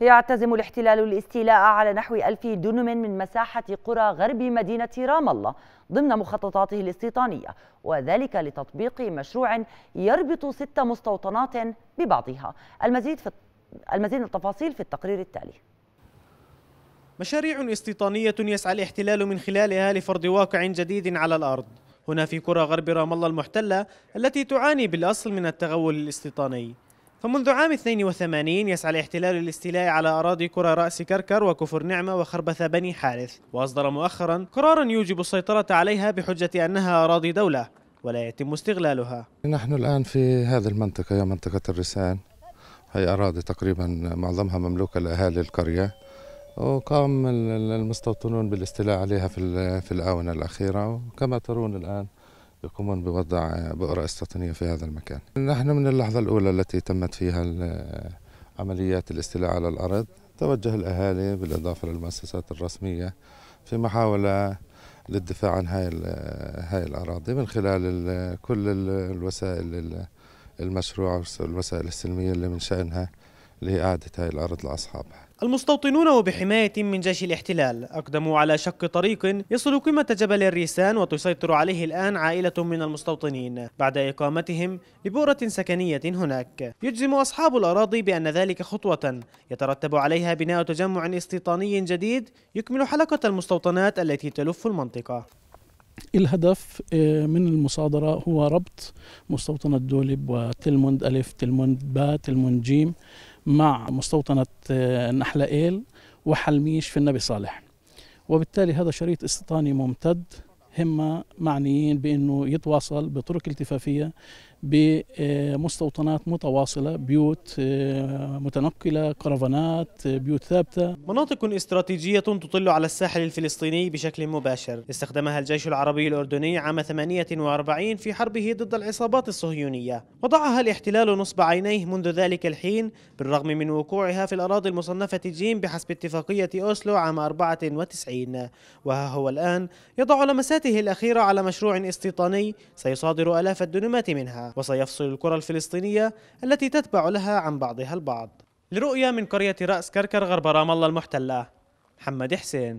يعتزم الاحتلال الاستيلاء على نحو ألف دنم من مساحة قرى غرب مدينة رام الله ضمن مخططاته الاستيطانية وذلك لتطبيق مشروع يربط ست مستوطنات ببعضها المزيد, في المزيد التفاصيل في التقرير التالي مشاريع استيطانية يسعى الاحتلال من خلالها لفرض واقع جديد على الأرض هنا في قرى غرب رام الله المحتلة التي تعاني بالأصل من التغول الاستيطاني فمنذ عام 82 يسعى الاحتلال للاستيلاء على أراضي قرى رأس كركر وكفر نعمة وخربث بني حارث وأصدر مؤخرا قرارا يوجب السيطرة عليها بحجة أنها أراضي دولة ولا يتم استغلالها نحن الآن في هذه المنطقة هي منطقة الرسان هي أراضي تقريبا معظمها مملوكة لأهالي القرية وقام المستوطنون بالاستيلاء عليها في في الآونة الأخيرة وكما ترون الآن يقومون بوضع بؤرة استيطانية في هذا المكان نحن من اللحظة الأولى التي تمت فيها عمليات الاستيلاء على الأرض توجه الأهالي بالإضافة للمؤسسات الرسمية في محاولة للدفاع عن هاي هاي الأراضي من خلال كل الوسائل المشروعة والوسائل السلمية اللي من شأنها لإعادة هاي الأرض لأصحابها المستوطنون وبحماية من جيش الاحتلال أقدموا على شق طريق يصل قمة جبل الريسان وتسيطر عليه الآن عائلة من المستوطنين بعد إقامتهم ببؤرة سكنية هناك يجزم أصحاب الأراضي بأن ذلك خطوة يترتب عليها بناء تجمع استيطاني جديد يكمل حلقة المستوطنات التي تلف المنطقة الهدف آه، من المصادرة هو ربط مستوطنة دولب وتلمند ألف تلمند باء تلمند جيم مع مستوطنة آه، نحلة إيل وحلميش في النبي صالح وبالتالي هذا شريط استيطاني ممتد هم معنيين بأنه يتواصل بطرق التفافية بمستوطنات متواصلة بيوت آه، متنقلة كرفانات آه، بيوت ثابتة مناطق استراتيجية تطل على الساحل الفلسطيني بشكل مباشر استخدمها الجيش العربي الأردني عام 48 في حربه ضد العصابات الصهيونية وضعها الاحتلال نصب عينيه منذ ذلك الحين بالرغم من وقوعها في الأراضي المصنفة جيم بحسب اتفاقية أوسلو عام 94 وها هو الآن يضع لمساته الأخيرة على مشروع استيطاني سيصادر ألاف الدنمات منها وسيفصل الكرة الفلسطينية التي تتبع لها عن بعضها البعض لرؤية من قرية رأس كركر غرب رام الله المحتلة محمد حسين